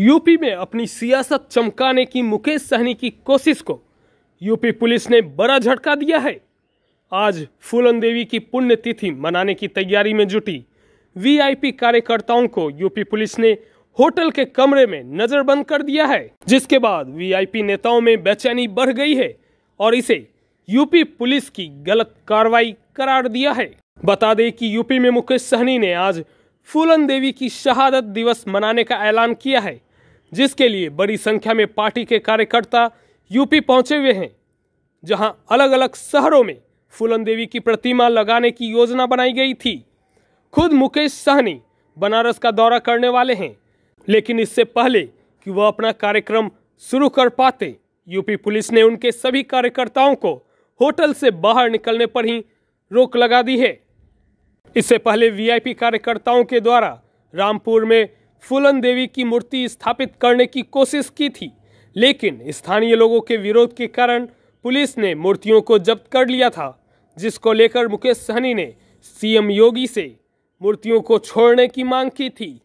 UP में अपनी सियासत चमकाने की मुकेश सहनी की कोशिश को यूपी पुलिस ने बड़ा झटका दिया है आज फूलन देवी की पुण्यतिथि मनाने की तैयारी में जुटी वीआईपी कार्यकर्ताओं को यूपी पुलिस ने होटल के कमरे में नजरबंद कर दिया है जिसके बाद वीआईपी नेताओं में बेचैनी बढ़ गई है और इसे यूपी पुलिस की गलत कार्रवाई करार दिया है बता दें कि यूपी में मुकेश सहनी ने आज फूलन देवी की शहादत दिवस मनाने का ऐलान किया है जिसके लिए बड़ी संख्या में पार्टी के कार्यकर्ता यूपी पहुंचे हुए हैं जहां अलग अलग शहरों में फूलन देवी की प्रतिमा लगाने की योजना बनाई गई थी खुद मुकेश सहनी बनारस का दौरा करने वाले हैं लेकिन इससे पहले कि वह अपना कार्यक्रम शुरू कर पाते यूपी पुलिस ने उनके सभी कार्यकर्ताओं को होटल से बाहर निकलने पर ही रोक लगा दी है इससे पहले वीआईपी कार्यकर्ताओं के द्वारा रामपुर में फूलन देवी की मूर्ति स्थापित करने की कोशिश की थी लेकिन स्थानीय लोगों के विरोध के कारण पुलिस ने मूर्तियों को जब्त कर लिया था जिसको लेकर मुकेश सहनी ने सीएम योगी से मूर्तियों को छोड़ने की मांग की थी